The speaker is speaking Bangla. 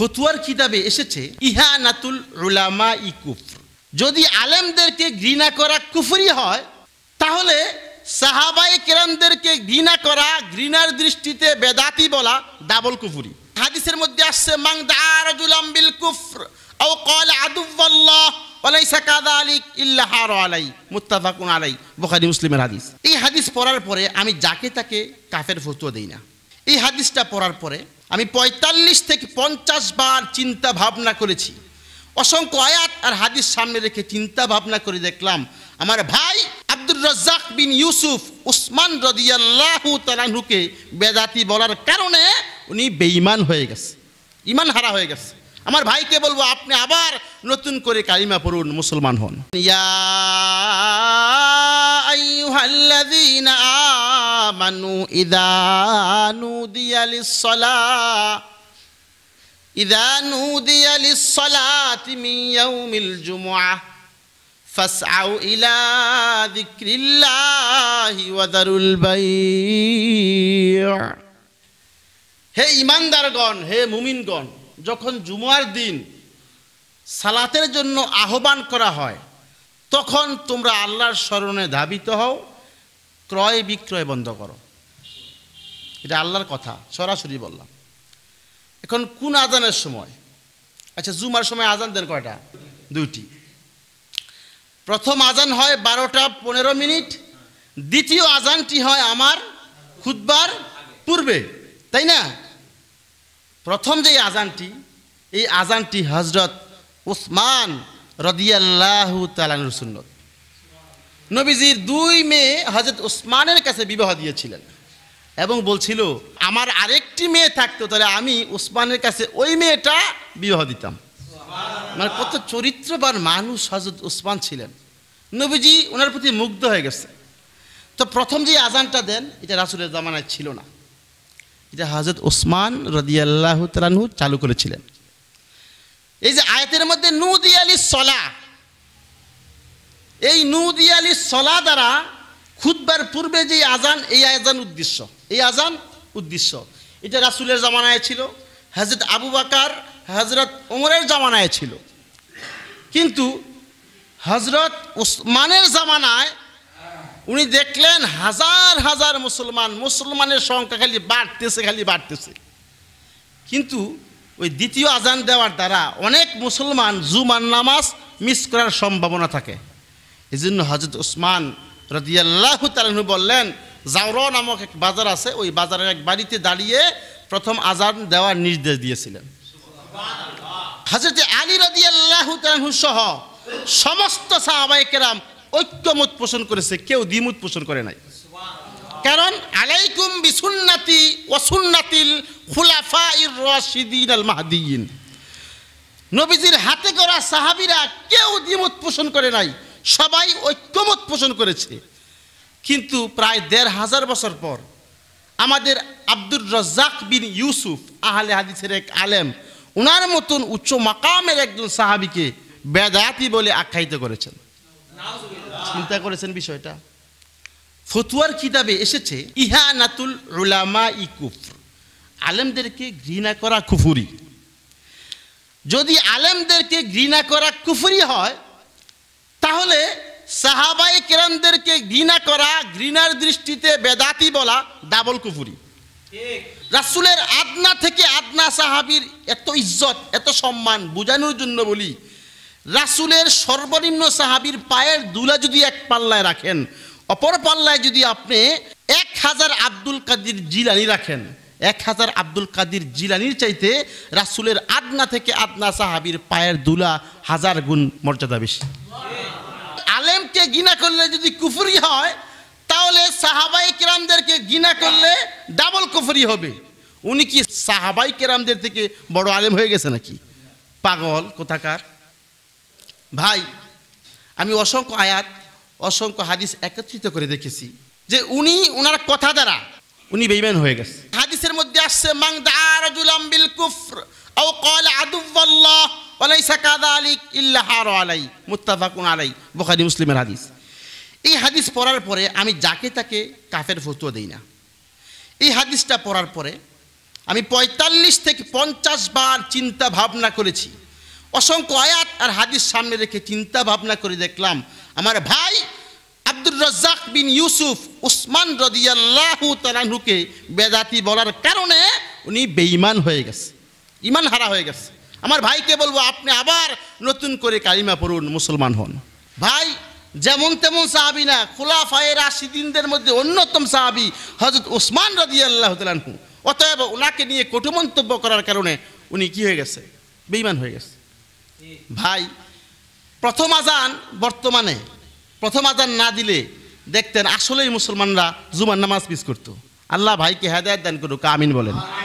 ফতুয়ার কিতাবে এসেছে ইহা নাতুল রুলামা ই কুফর যদি আলেমদেরকে ঘৃণা করা কুফরি হয় তাহলে সাহাবাই কেরামদেরকে ঘৃণা করা ঘৃণার দৃষ্টিতে বেদাতি বলা ডাবল কুফুরি হাদিসের মধ্যে আসছে মাংদারুলাম বিল কুফর আও কল আদুবল্লাহ ওয়ালাইসা কাদা আলিক ইল্লাহার আলাই মুত্তাফাকুন আলাই বুখারি মুসলিমের হাদিস এই হাদিস পড়ার পরে আমি যাকে তাকে কাফের ফতুয়া দিই না এই হাদিসটা পড়ার পরে আমি পঁয়তাল্লিশ থেকে পঞ্চাশ বার চিন্তা ভাবনা করেছি অসংখ্য আয়াত আর হাদিস সামনে রেখে চিন্তা ভাবনা করে দেখলাম আমার ভাই আব্দুর রাজ্জাক বিন ইউসুফ উসমান রদিয়াল্লাহু তালাহুকে বেদাতি বলার কারণে উনি বেঈমান হয়ে গেছে ইমান হারা হয়ে গেছে আমার ভাইকে বলবো আপনি আবার নতুন করে কালিমা পড়ুন মুসলমান হন ইয়া আল্লাযীনা আমানু ইদানু দিয়ালি সলা ইদানু দিয়ালি সলা তিমি মিল জুমা ফসাউ ইলা দিক্রিল্লাহি ওয়াদারুল বাই হে ইমানদারগণ হে মুমিনগণ যখন জুমুয়ার দিন সালাতের জন্য আহ্বান করা হয় তখন তোমরা আল্লাহর স্মরণে ধাবিত হও ক্রয় বিক্রয় বন্ধ করো এটা আল্লাহর কথা সরাসরি বললাম এখন কোন আজানের সময় আচ্ছা জুমার সময় আজান দেন কয়টা দুইটি প্রথম আজান হয় বারোটা পনেরো মিনিট দ্বিতীয় আজানটি হয় আমার খুদবার পূর্বে তাই না প্রথম যে আজানটি এই আজানটি হজরত ওসমান রদিয়াল্লাহ তালানুর সুন্নত নবীজির দুই মেয়ে হজরত ওসমানের কাছে বিবাহ দিয়েছিলেন এবং বলছিল আমার আরেকটি মেয়ে থাকতো তাহলে আমি ওসমানের কাছে ওই মেয়েটা বিবাহ দিতাম মানে কত চরিত্রবান মানুষ হজরত ওসমান ছিলেন নবীজি ওনার প্রতি মুগ্ধ হয়ে গেছে তো প্রথম যে আজানটা দেন এটা রাসুলের জামানায় ছিল না এটা হজরত ওসমান রদিয়াল্লাহ তালাহু চালু করেছিলেন এই যে আয়াতের মধ্যে নুদিয়ালি সলা এই আলী সলা দ্বারা খুদ্বার পূর্বে যে আজান এই আজান উদ্দেশ্য এই আজান উদ্দেশ্য এটা রাসুলের জামানায় ছিল হাজরত আবু বাকার হজরত ওমরের জামানায় ছিল কিন্তু হজরত উসমানের জামানায় উনি দেখলেন হাজার হাজার মুসলমান মুসলমানের সংখ্যা খালি বাড়তেছে খালি বাড়তেছে কিন্তু ওই দ্বিতীয় আজান দেওয়ার দ্বারা অনেক মুসলমান জুমান নামাজ মিস করার সম্ভাবনা থাকে এজন্য হজরত উসমান রদিয়াল্লাহ তালু বললেন জাওর নামক এক বাজার আছে ওই বাজারের এক বাড়িতে দাঁড়িয়ে প্রথম আজান দেওয়ার নির্দেশ দিয়েছিলেন হজরত আলী রদিয়াল্লাহ তালু সহ সমস্ত সাহাবাইকেরাম ঐক্যমত পোষণ করেছে কেউ দ্বিমত পোষণ করে নাই কারণ আলাইকুম বিসুন্নাতি ওয়াসুন্নাতিল খুলাফা ইর রশিদিন আল মাহদিন নবীজির হাতে করা সাহাবিরা কেউ দ্বিমত পোষণ করে নাই সবাই ঐক্যমত পোষণ করেছে কিন্তু প্রায় দেড় হাজার বছর পর আমাদের আব্দুর রজ্জাক বিন ইউসুফ আহলে হাদিসের এক আলেম ওনার মতন উচ্চ মাকামের একজন সাহাবিকে বেদায়াতি বলে আখ্যায়িত করেছেন চিন্তা করেছেন বিষয়টা ফতুয়ার কিতাবে এসেছে ইহা নাতুল রুলামা ই কুফর আলেমদেরকে ঘৃণা করা কুফুরি যদি আলেমদেরকে ঘৃণা করা কুফুরি হয় তাহলে সাহাবাই কেরামদেরকে ঘৃণা করা ঘৃণার দৃষ্টিতে বেদাতি বলা ডাবল কুফুরি রাসুলের আদনা থেকে আদনা সাহাবির এত ইজ্জত এত সম্মান বোঝানোর জন্য বলি রাসুলের সর্বনিম্ন সাহাবির পায়ের দুলা যদি এক পাল্লায় রাখেন অপর পাল্লায় যদি আপনি এক হাজার আব্দুল কাদির জিলানি রাখেন এক হাজার আব্দুল কাদির জিলানির চাইতে রাসুলের আদনা থেকে আদনা সাহাবির পায়ের দুলা হাজার গুণ মর্যাদা বেশি নবীকে গিনা করলে যদি কুফুরি হয় তাহলে সাহাবাই কেরামদেরকে গিনা করলে ডাবল কুফুরি হবে উনি কি সাহাবাই কেরামদের থেকে বড় আলেম হয়ে গেছে নাকি পাগল কোথাকার ভাই আমি অসংখ্য আয়াত অসংখ্য হাদিস একত্রিত করে দেখেছি যে উনি ওনার কথা দ্বারা উনি বেইমান হয়ে গেছে হাদিসের মধ্যে আসছে মাং দা রাজুলাম বিল কুফর আও ক্বাল আদুওয়াল্লাহ ওলাইসা কাদা আলিক ইল্লাহার আলাই মুত্তাফাকুন আলাই বোখারি মুসলিমের হাদিস এই হাদিস পড়ার পরে আমি যাকে তাকে কাফের ফতুয়া দিই না এই হাদিসটা পড়ার পরে আমি ৪৫ থেকে পঞ্চাশ বার চিন্তা ভাবনা করেছি অসংখ্য আয়াত আর হাদিস সামনে রেখে চিন্তা ভাবনা করে দেখলাম আমার ভাই আব্দুর রাজ্জাক বিন ইউসুফ উসমান রদিয়াল্লাহু তালাহুকে বেদাতি বলার কারণে উনি বেঈমান হয়ে গেছে ইমান হারা হয়ে গেছে আমার ভাইকে বলবো আপনি আবার নতুন করে কালিমা পড়ুন মুসলমান হন ভাই যেমন তেমন সাহাবি না খোলাফায়ের রাশিদিনদের মধ্যে অন্যতম সাহাবি হজরত ওসমান রাজি আল্লাহ তালহু অতএব ওনাকে নিয়ে কটু মন্তব্য করার কারণে উনি কি হয়ে গেছে বেইমান হয়ে গেছে ভাই প্রথম আজান বর্তমানে প্রথম আজান না দিলে দেখতেন আসলেই মুসলমানরা জুমার নামাজ পিস করতো আল্লাহ ভাইকে হেদায়ত দান করুক আমিন বলেন